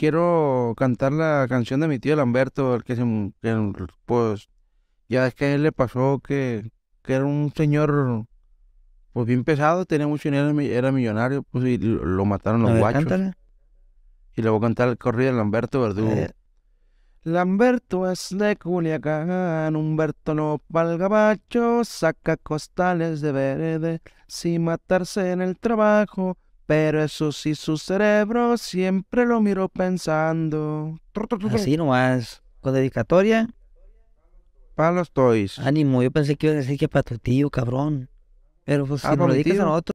quiero cantar la canción de mi tío Lamberto, el que se, pues, ya es que a él le pasó que, que era un señor, pues bien pesado, tenía mucho dinero, era millonario, pues, y lo, mataron los a Y le voy a cantar el corrido de Lamberto Verdugo. Lamberto es de Culiacán, Humberto no pa'l saca costales de verde, sin matarse en el trabajo, pero eso sí, su cerebro siempre lo miró pensando. Así nomás, con dedicatoria. Para los toys. Ánimo, yo pensé que iba a decir que para tu tío, cabrón. Pero pues ah, si lo dedicas a otro...